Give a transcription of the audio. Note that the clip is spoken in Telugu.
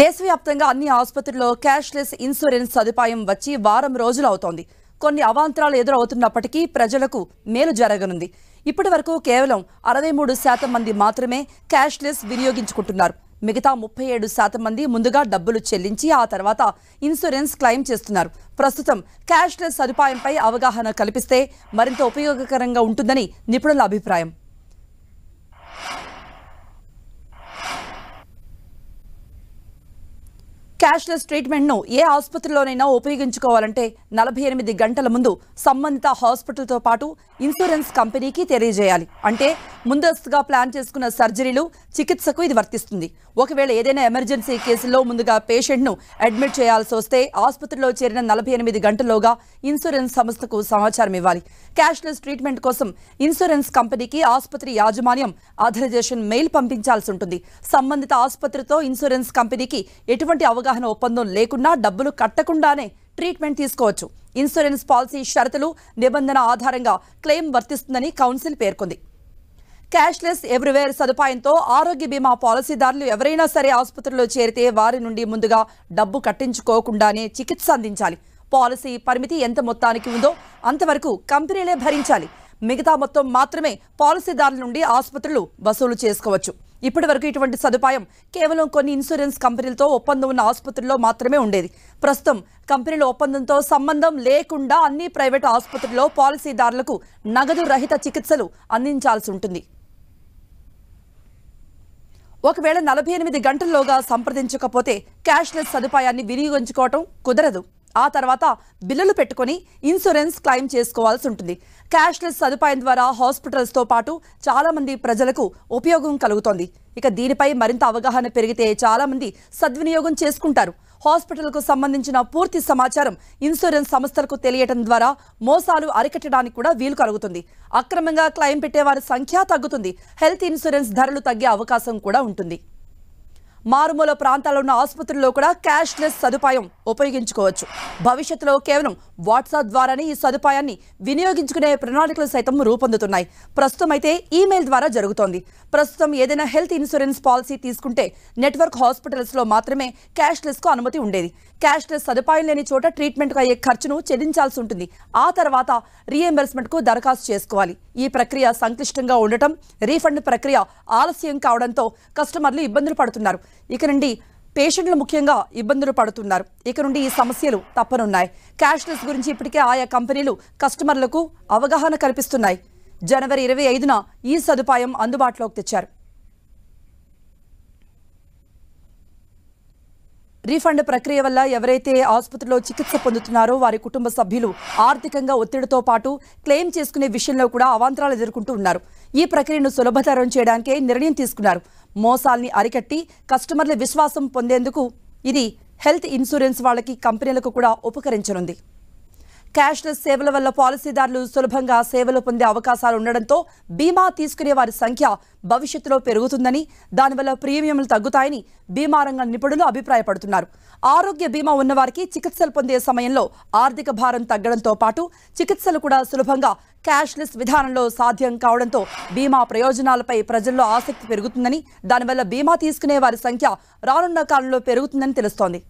దేశవ్యాప్తంగా అన్ని ఆసుపత్రుల్లో క్యాష్లెస్ ఇన్సూరెన్స్ సదుపాయం వచ్చి వారం రోజులు అవుతోంది కొన్ని అవాంతరాలు ఎదురవుతున్నప్పటికీ ప్రజలకు మేలు జరగనుంది ఇప్పటి వరకు కేవలం అరవై మూడు శాతం మంది మాత్రమే క్యాష్లెస్ వినియోగించుకుంటున్నారు మిగతా ముప్పై ఏడు శాతం మంది ముందుగా డబ్బులు చెల్లించి ఆ తర్వాత ఇన్సూరెన్స్ క్లెయిమ్ చేస్తున్నారు ప్రస్తుతం క్యాష్లెస్ సదుపాయంపై అవగాహన కల్పిస్తే మరింత ఉపయోగకరంగా ఉంటుందని నిపుణుల అభిప్రాయం క్యాష్లెస్ ట్రీట్మెంట్ను ఏ ఆసుపత్రిలోనైనా ఉపయోగించుకోవాలంటే నలభై ఎనిమిది గంటల ముందు సంబంధిత హాస్పిటల్తో పాటు ఇన్సూరెన్స్ కంపెనీకి తెలియజేయాలి అంటే ముందస్తుగా ప్లాన్ చేసుకున్న సర్జరీలు చికిత్సకు ఇది వర్తిస్తుంది ఒకవేళ ఏదైనా ఎమర్జెన్సీ కేసులో ముందుగా పేషెంట్ను అడ్మిట్ చేయాల్సి వస్తే ఆసుపత్రిలో చేరిన నలభై ఎనిమిది గంటల్లోగా ఇన్సూరెన్స్ సంస్థకు సమాచారం ఇవ్వాలి క్యాష్లెస్ ట్రీట్మెంట్ కోసం ఇన్సూరెన్స్ కంపెనీకి ఆసుపత్రి యాజమాన్యం అథరైజేషన్ మెయిల్ పంపించాల్సి ఉంటుంది సంబంధిత ఆసుపత్రితో ఇన్సూరెన్స్ కంపెనీకి ఎటువంటి అవగాహన అవగాహన ఒప్పందం లేకున్నా డబ్బులు కట్టకుండానే ట్రీట్మెంట్ తీసుకోవచ్చు ఇన్సూరెన్స్ పాలసీ షరతులు నిబంధన ఆధారంగా క్లెయిమ్ వర్తిస్తుందని కౌన్సిల్ పేర్కొంది క్యాష్లెస్ ఎవ్రీవేర్ సదుపాయంతో ఆరోగ్య బీమా పాలసీదారులు ఎవరైనా సరే ఆసుపత్రిలో చేరితే వారి నుండి ముందుగా డబ్బు కట్టించుకోకుండానే చికిత్స అందించాలి పాలసీ పరిమితి ఎంత మొత్తానికి ఉందో అంతవరకు కంపెనీలే భరించాలి మిగతా మొత్తం మాత్రమే పాలసీదారుల నుండి ఆసుపత్రులు వసూలు చేసుకోవచ్చు ఇప్పటి వరకు ఇటువంటి సదుపాయం కేవలం కొన్ని ఇన్సూరెన్స్ కంపెనీలతో ఒప్పందం ఉన్న ఆసుపత్రుల్లో మాత్రమే ఉండేది ప్రస్తుతం కంపెనీల ఒప్పందంతో సంబంధం లేకుండా అన్ని ప్రైవేటు ఆసుపత్రుల్లో పాలసీదారులకు నగదు రహిత చికిత్సలు అందించాల్సి ఉంటుంది ఒకవేళ నలభై ఎనిమిది గంటల్లోగా సంప్రదించకపోతే క్యాష్లెస్ సదుపాయాన్ని వినియోగించుకోవటం కుదరదు ఆ తర్వాత బిల్లులు పెట్టుకొని ఇన్సూరెన్స్ క్లెయిమ్ చేసుకోవాల్సి ఉంటుంది క్యాష్లెస్ సదుపాయం ద్వారా హాస్పిటల్స్తో పాటు చాలామంది ప్రజలకు ఉపయోగం కలుగుతోంది ఇక దీనిపై మరింత అవగాహన పెరిగితే చాలామంది సద్వినియోగం చేసుకుంటారు హాస్పిటల్కు సంబంధించిన పూర్తి సమాచారం ఇన్సూరెన్స్ సంస్థలకు తెలియటం ద్వారా మోసాలు అరికట్టడానికి కూడా వీలు కలుగుతుంది అక్రమంగా క్లెయిమ్ పెట్టేవారి సంఖ్య తగ్గుతుంది హెల్త్ ఇన్సూరెన్స్ ధరలు తగ్గే అవకాశం కూడా ఉంటుంది మారుమూల ప్రాంతాల్లో ఉన్న ఆసుపత్రుల్లో కూడా క్యాష్లెస్ సదుపాయం ఉపయోగించుకోవచ్చు భవిష్యత్తులో కేవలం వాట్సాప్ ద్వారానే ఈ సదుపాయాన్ని వినియోగించుకునే ప్రణాళికలు సైతం రూపొందుతున్నాయి ప్రస్తుతం అయితే ఈమెయిల్ ద్వారా జరుగుతోంది ప్రస్తుతం ఏదైనా హెల్త్ ఇన్సూరెన్స్ పాలసీ తీసుకుంటే నెట్వర్క్ హాస్పిటల్స్లో మాత్రమే క్యాష్లెస్కు అనుమతి ఉండేది క్యాష్లెస్ సదుపాయం లేని చోట ట్రీట్మెంట్కు అయ్యే ఖర్చును చెల్లించాల్సి ఉంటుంది ఆ తర్వాత రీఎంబర్స్మెంట్కు దరఖాస్తు చేసుకోవాలి ఈ ప్రక్రియ సంక్లిష్టంగా ఉండటం రీఫండ్ ప్రక్రియ ఆలస్యం కావడంతో కస్టమర్లు ఇబ్బందులు పడుతున్నారు ఇక నుండి పేషెంట్లు ముఖ్యంగా ఇబ్బందులు పడుతున్నారు ఇక నుండి ఈ సమస్యలు తప్పనున్నాయి క్యాష్లెస్ గురించి ఇప్పటికే ఆయా కంపెనీలు కస్టమర్లకు అవగాహన కల్పిస్తున్నాయి జనవరి ఇరవై ఐదున ఈ సదుపాయం అందుబాటులోకి తెచ్చారు రీఫండ్ ప్రక్రియ వల్ల ఎవరైతే ఆసుపత్రిలో చికిత్స పొందుతున్నారో వారి కుటుంబ సభ్యులు ఆర్థికంగా ఒత్తిడితో పాటు క్లెయిమ్ చేసుకునే విషయంలో కూడా అవాంతరాలు ఎదుర్కొంటూ ఉన్నారు ఈ ప్రక్రియను సులభతరం చేయడానికే నిర్ణయం తీసుకున్నారు మోసాల్ని అరికట్టి కస్టమర్ల విశ్వాసం పొందేందుకు ఇది హెల్త్ ఇన్సూరెన్స్ వాళ్ళకి కంపెనీలకు కూడా ఉపకరించనుంది క్యాష్లెస్ సేవల వల్ల పాలసీదారులు సులభంగా సేవలు పొందే అవకాశాలు ఉండడంతో బీమా తీసుకునే వారి సంఖ్య భవిష్యత్తులో పెరుగుతుందని దానివల్ల ప్రీమియంలు తగ్గుతాయని బీమా రంగ నిపుణులు అభిప్రాయపడుతున్నారు ఆరోగ్య బీమా ఉన్నవారికి చికిత్సలు పొందే సమయంలో ఆర్థిక భారం తగ్గడంతో పాటు చికిత్సలు కూడా సులభంగా క్యాష్లెస్ విధానంలో సాధ్యం కావడంతో బీమా ప్రయోజనాలపై ప్రజల్లో ఆసక్తి పెరుగుతుందని దానివల్ల బీమా తీసుకునే వారి సంఖ్య రానున్న కాలంలో పెరుగుతుందని తెలుస్తోంది